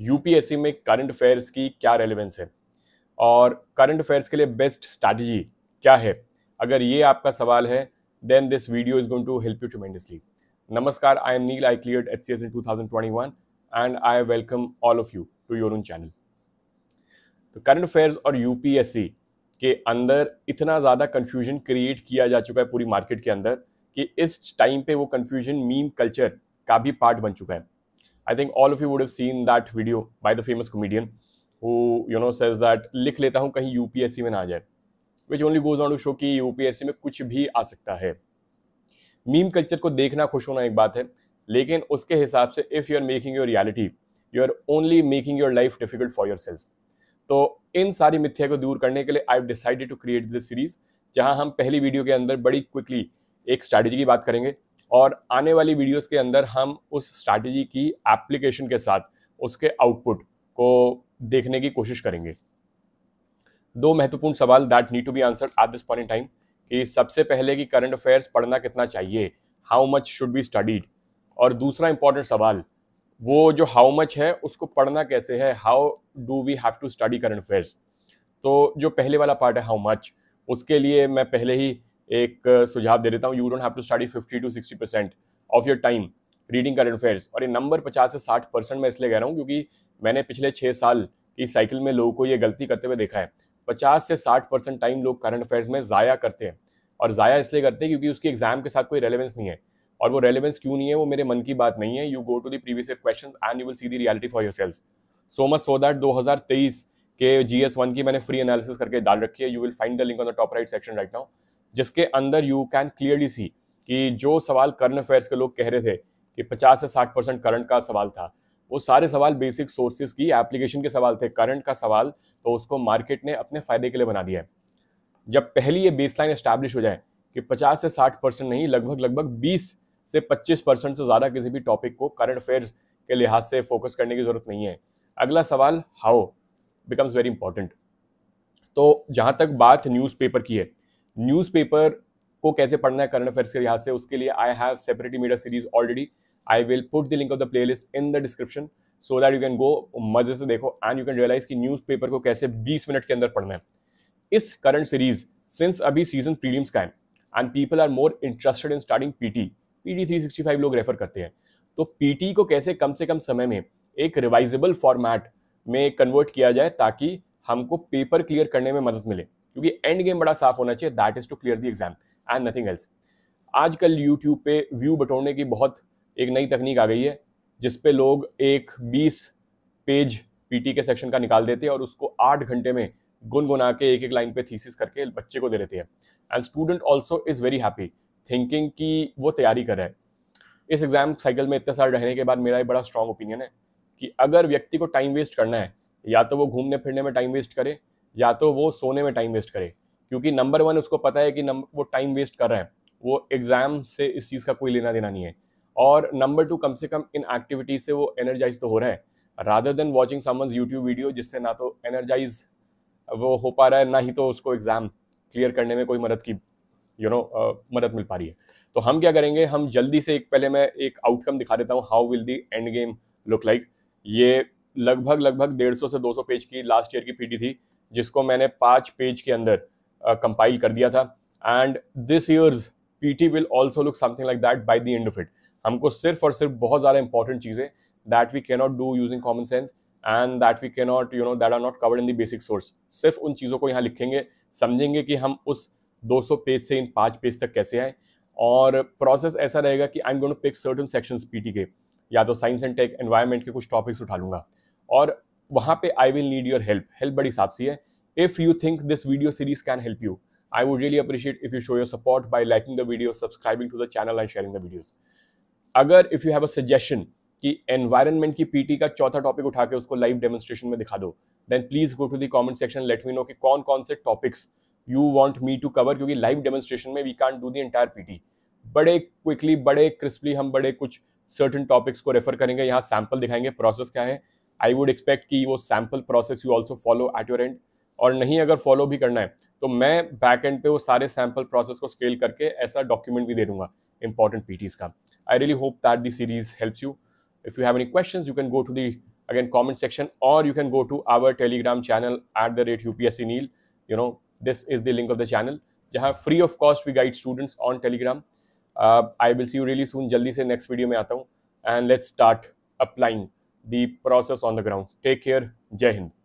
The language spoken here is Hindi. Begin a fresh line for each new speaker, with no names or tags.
यूपीएससी में करंट अफेयर्स की क्या रेलिवेंस है और करंट अफेयर्स के लिए बेस्ट स्ट्रैटेजी क्या है अगर ये आपका सवाल है then this video is going to help you tremendously नमस्कार I am Neel I clear H C S in two thousand twenty one and I welcome all of you to your own channel तो करंट अफेयर्स और यूपीएससी के अंदर इतना ज़्यादा कन्फ्यूजन क्रिएट किया जा चुका है पूरी मार्केट के अंदर कि इस टाइम पे वो कन्फ्यूजन मीम कल्चर का भी पार्ट बन चुका है I think all of you would have seen that video by the famous comedian who you know says that लिख लेता हूँ कहीं यूपीएससी में ना आ जाए which only goes on to show कि यूपीएससी में कुछ भी आ सकता है मीम कल्चर को देखना खुश होना एक बात है लेकिन उसके हिसाब से if you are making your reality you are only making your life difficult for your selves तो इन सारी मिथ्या को दूर करने के लिए I decided to create this series जहां हम पहली वीडियो के अंदर बड़ी क्विकली एक स्ट्रैटेजी की बात करेंगे और आने वाली वीडियोस के अंदर हम उस स्ट्रैटेजी की एप्लीकेशन के साथ उसके आउटपुट को देखने की कोशिश करेंगे दो महत्वपूर्ण सवाल that need to be answered at this point in time कि सबसे पहले कि करंट अफेयर्स पढ़ना कितना चाहिए how much should be studied और दूसरा इंपॉर्टेंट सवाल वो जो हाउ मच है उसको पढ़ना कैसे है how do we have to study current affairs तो जो पहले वाला पार्ट है हाउ मच उसके लिए मैं पहले ही एक सुझाव दे देता हूँ you don't have to study fifty to sixty percent of your time reading current affairs और ये नंबर पचास से साठ परसेंट मैं इसलिए कह रहा हूँ क्योंकि मैंने पिछले छः साल की साइकिल में लोगों को ये गलती करते हुए देखा है पचास से साठ परसेंट टाइम लोग करंट अफेयर्स में ज़ाया करते हैं और ज़ाया इसलिए करते हैं क्योंकि उसकी एग्जाम के साथ कोई रेलिवेंस नहीं है और वो रेलिवेंस क्यों नहीं है वो मेरे मन की बात नहीं है you go to the previous question and you will see the reality for your selves so much so that दो हज़ार तेईस के जी एस वन की मैंने फ्री एनालिसिस करके डाल रखी है you will find the link on the top right section right now जिसके अंदर यू कैन क्लियरली सी कि जो सवाल करंट अफेयर्स के लोग कह रहे थे कि 50 से 60 परसेंट करंट का सवाल था वो सारे सवाल बेसिक सोर्सेज की एप्लीकेशन के सवाल थे करंट का सवाल तो उसको मार्केट ने अपने फ़ायदे के लिए बना दिया है जब पहली ये बेस लाइन एस्टैब्लिश हो जाए कि 50 से 60 परसेंट नहीं लगभग लगभग 20 से 25 परसेंट से ज़्यादा किसी भी टॉपिक को करंट अफेयर्स के लिहाज से फोकस करने की ज़रूरत नहीं है अगला सवाल हाउ बिकम्स वेरी इंपॉर्टेंट तो जहाँ तक बात न्यूज़पेपर की है न्यूज़पेपर को कैसे पढ़ना है करंट अफेयर्स के लिहाज से उसके लिए I have separately media series already I will put the link of the playlist in the description so that you can go मजे से देखो एंड यू कैन रियलाइज कि न्यूज़पेपर को कैसे 20 मिनट के अंदर पढ़ना है इस करंट सीरीज सिंस अभी सीजन प्रीलियम्स का है and people are more interested in starting P P T T three sixty five लोग रेफर करते हैं तो पी टी को कैसे कम से कम समय में एक रिवाइजेबल फॉर्मैट में कन्वर्ट किया जाए ताकि हमको पेपर क्लियर करने में मदद मिले क्योंकि एंड गेम बड़ा साफ होना चाहिए that is to clear the exam and nothing else आजकल यूट्यूब पे व्यू बटोरने की बहुत एक नई तकनीक आ गई है जिस पे लोग एक बीस पेज पीटी के सेक्शन का निकाल देते हैं और उसको आठ घंटे में गुनगुना के एक एक लाइन पे थीसिस करके बच्चे को दे देते हैं and student also is very happy thinking की वो तैयारी कर रहा है इस एग्ज़ाम साइकिल में इतने साल रहने के बाद मेरा एक बड़ा स्ट्रॉन्ग ओपिनियन है कि अगर व्यक्ति को टाइम वेस्ट करना है या तो वो घूमने फिरने में टाइम वेस्ट करे या तो वो सोने में टाइम वेस्ट करे क्योंकि नंबर वन उसको पता है कि वो टाइम वेस्ट कर रहा है वो एग्ज़ाम से इस चीज़ का कोई लेना देना नहीं है और नंबर टू कम से कम इन एक्टिविटीज से वो एनर्जाइज तो हो रहा है rather than watching someone's YouTube video जिससे ना तो एनर्जाइज वो हो पा रहा है ना ही तो उसको एग्ज़ाम क्लियर करने में कोई मदद की you you know know, uh, मदद मिल पा रही है तो हम क्या करेंगे हम जल्दी से एक पहले मैं एक आउटकम दिखा देता हूँ how will the end game look like ये लगभग लगभग डेढ़ सौ से दो सौ पेज की लास्ट ईयर की पीडी थी जिसको मैंने पाँच पेज के अंदर कंपाइल uh, कर दिया था and this year's P T will also look something like that by the end of it हमको सिर्फ और सिर्फ बहुत ज़्यादा इंपॉर्टेंट चीज़ें that we cannot do using common sense and that we cannot you know that are not covered in the basic source सिर्फ उन चीज़ों को यहाँ लिखेंगे समझेंगे कि हम उस 200 पेज से इन पाँच पेज तक कैसे आए और प्रोसेस ऐसा रहेगा कि I am going to pick certain sections T K या तो साइंस एंड टेक एनवायरमेंट के कुछ टॉपिक्स उठा लूँगा और वहां पे I will need your help help बड़ी साफ सी है if you think this video series can help you I would really appreciate if you show your support by liking the video subscribing to the channel and sharing the videos अगर if you have a suggestion कि एनवायरनमेंट की पीटी का चौथा टॉपिक उठा के उसको लाइव डेमोस्ट्रेशन में दिखा दो then please go to the comment section let me know कि कौन कौन से topics you want me to cover क्योंकि लाइव डेमोन्स्ट्रेशन में we can do the entire PT बड़े क्विकली बड़े क्रिस्पली हम बड़े कुछ सर्टन टॉपिक्स को रेफर करेंगे यहाँ सैंपल दिखाएंगे प्रोसेस क्या है आई वुड एक्सपेक्ट कि वो sample process you also follow at your end और नहीं अगर फॉलो भी करना है तो मैं बैक एंड पे वो सारे सैम्पल प्रोसेस को स्केल करके ऐसा डॉक्यूमेंट भी दे दूंगा इंपॉर्टेंट पीटीज का I really hope that the series helps you if you have any question you can go to the again comment section और you can go to our Telegram channel at the rate U P S C Neel you know this is the link of the channel जहाँ free of cost we guide students on Telegram I will see you really soon जल्दी से नेक्स्ट वीडियो में आता हूँ and let's start applying the process on the ground. Take care. Jai Hind.